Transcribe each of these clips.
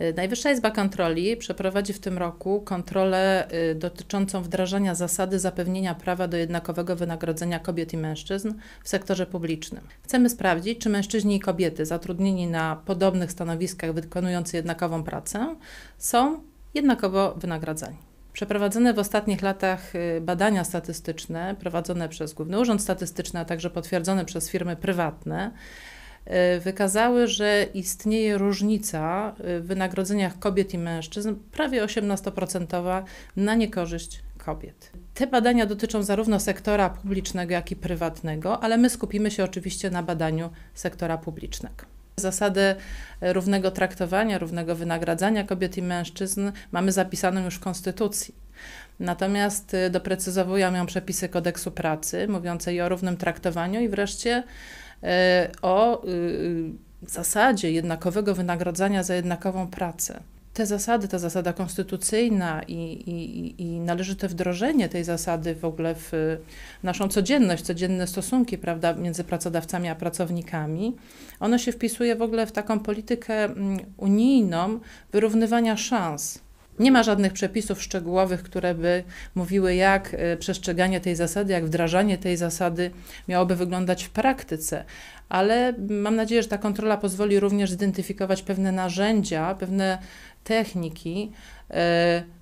Y, Najwyższa Izba Kontroli przeprowadzi w tym roku kontrolę y, dotyczącą wdrażania zasady zapewnienia prawa do jednakowego wynagrodzenia kobiet i mężczyzn w sektorze publicznym. Chcemy sprawdzić, czy mężczyźni i kobiety zatrudnieni na podobnych stanowiskach wykonujący jednakową pracę są jednakowo wynagradzani. Przeprowadzone w ostatnich latach y, badania statystyczne prowadzone przez Główny Urząd Statystyczny, a także potwierdzone przez firmy prywatne E, wykazały, że istnieje różnica e, w wynagrodzeniach kobiet i mężczyzn, prawie 18% na niekorzyść kobiet. Te badania dotyczą zarówno sektora publicznego, jak i prywatnego, ale my skupimy się oczywiście na badaniu sektora publicznego. Zasadę e, równego traktowania, równego wynagradzania kobiet i mężczyzn mamy zapisaną już w Konstytucji. Natomiast doprecyzowują ją przepisy kodeksu pracy, mówiące o równym traktowaniu, i wreszcie E, o y, y, zasadzie jednakowego wynagrodzenia za jednakową pracę. Te zasady, ta zasada konstytucyjna i, i, i należyte wdrożenie tej zasady w ogóle w naszą codzienność, codzienne stosunki prawda, między pracodawcami a pracownikami, ono się wpisuje w ogóle w taką politykę mm, unijną wyrównywania szans nie ma żadnych przepisów szczegółowych, które by mówiły, jak y, przestrzeganie tej zasady, jak wdrażanie tej zasady miałoby wyglądać w praktyce, ale mam nadzieję, że ta kontrola pozwoli również zidentyfikować pewne narzędzia, pewne techniki y,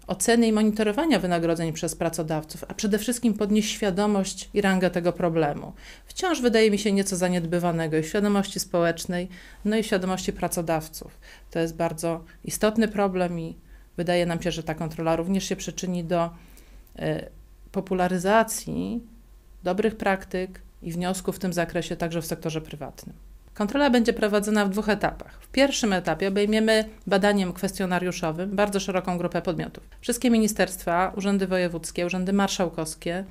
oceny i monitorowania wynagrodzeń przez pracodawców, a przede wszystkim podnieść świadomość i rangę tego problemu. Wciąż wydaje mi się nieco zaniedbywanego i świadomości społecznej, no i świadomości pracodawców. To jest bardzo istotny problem i Wydaje nam się, że ta kontrola również się przyczyni do e, popularyzacji dobrych praktyk i wniosków w tym zakresie także w sektorze prywatnym. Kontrola będzie prowadzona w dwóch etapach. W pierwszym etapie obejmiemy badaniem kwestionariuszowym bardzo szeroką grupę podmiotów. Wszystkie ministerstwa, urzędy wojewódzkie, urzędy marszałkowskie,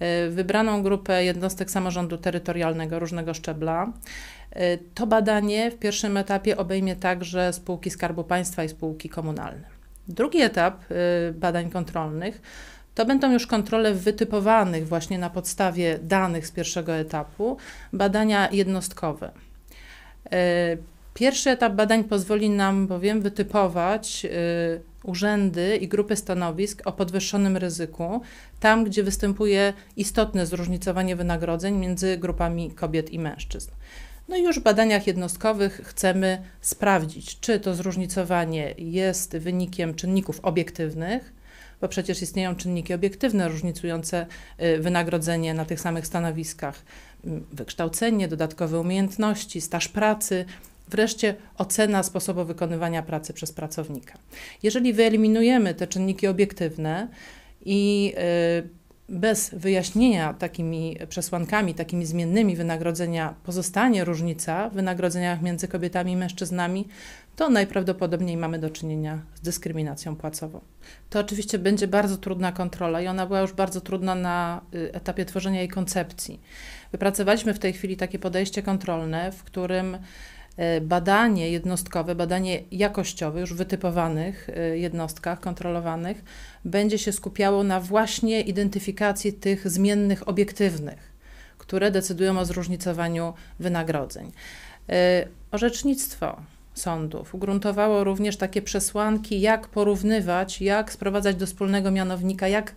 e, wybraną grupę jednostek samorządu terytorialnego różnego szczebla. E, to badanie w pierwszym etapie obejmie także spółki Skarbu Państwa i spółki komunalne. Drugi etap y, badań kontrolnych to będą już kontrole wytypowanych właśnie na podstawie danych z pierwszego etapu, badania jednostkowe. Y, pierwszy etap badań pozwoli nam bowiem wytypować y, urzędy i grupy stanowisk o podwyższonym ryzyku, tam gdzie występuje istotne zróżnicowanie wynagrodzeń między grupami kobiet i mężczyzn. No i już w badaniach jednostkowych chcemy sprawdzić, czy to zróżnicowanie jest wynikiem czynników obiektywnych, bo przecież istnieją czynniki obiektywne różnicujące y, wynagrodzenie na tych samych stanowiskach, mm, wykształcenie, dodatkowe umiejętności, staż pracy, Wreszcie ocena sposobu wykonywania pracy przez pracownika. Jeżeli wyeliminujemy te czynniki obiektywne i yy, bez wyjaśnienia takimi przesłankami, takimi zmiennymi wynagrodzenia pozostanie różnica w wynagrodzeniach między kobietami i mężczyznami, to najprawdopodobniej mamy do czynienia z dyskryminacją płacową. To oczywiście będzie bardzo trudna kontrola i ona była już bardzo trudna na y, etapie tworzenia jej koncepcji. Wypracowaliśmy w tej chwili takie podejście kontrolne, w którym E, badanie jednostkowe, badanie jakościowe, już wytypowanych e, jednostkach kontrolowanych, będzie się skupiało na właśnie identyfikacji tych zmiennych obiektywnych, które decydują o zróżnicowaniu wynagrodzeń. E, orzecznictwo sądów ugruntowało również takie przesłanki, jak porównywać, jak sprowadzać do wspólnego mianownika, jak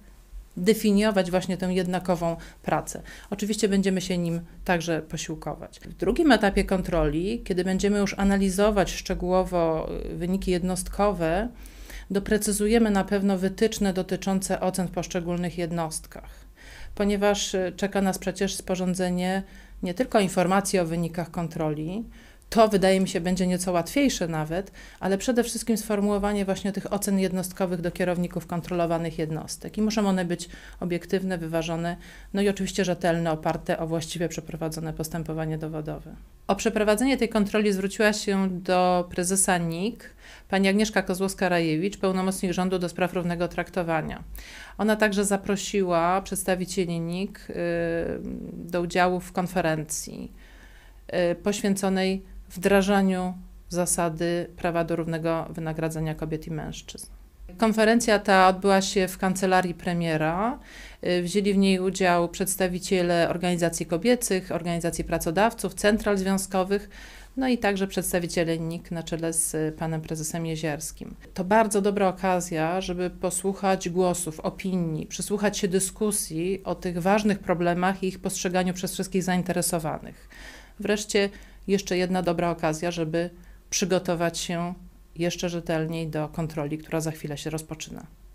definiować właśnie tę jednakową pracę. Oczywiście będziemy się nim także posiłkować. W drugim etapie kontroli, kiedy będziemy już analizować szczegółowo y, wyniki jednostkowe, doprecyzujemy na pewno wytyczne dotyczące ocen w poszczególnych jednostkach, ponieważ y, czeka nas przecież sporządzenie nie tylko informacji o wynikach kontroli, to wydaje mi się będzie nieco łatwiejsze nawet, ale przede wszystkim sformułowanie właśnie tych ocen jednostkowych do kierowników kontrolowanych jednostek. I muszą one być obiektywne, wyważone, no i oczywiście rzetelne, oparte o właściwie przeprowadzone postępowanie dowodowe. O przeprowadzenie tej kontroli zwróciła się do prezesa NIK pani Agnieszka Kozłowska-Rajewicz, pełnomocnik rządu do spraw równego traktowania. Ona także zaprosiła przedstawicieli NIK y, do udziału w konferencji y, poświęconej wdrażaniu zasady prawa do równego wynagradzania kobiet i mężczyzn. Konferencja ta odbyła się w kancelarii premiera. Y, wzięli w niej udział przedstawiciele organizacji kobiecych, organizacji pracodawców, central związkowych, no i także przedstawiciele NIK na czele z y, panem prezesem Jezierskim. To bardzo dobra okazja, żeby posłuchać głosów, opinii, przysłuchać się dyskusji o tych ważnych problemach i ich postrzeganiu przez wszystkich zainteresowanych. Wreszcie jeszcze jedna dobra okazja, żeby przygotować się jeszcze rzetelniej do kontroli, która za chwilę się rozpoczyna.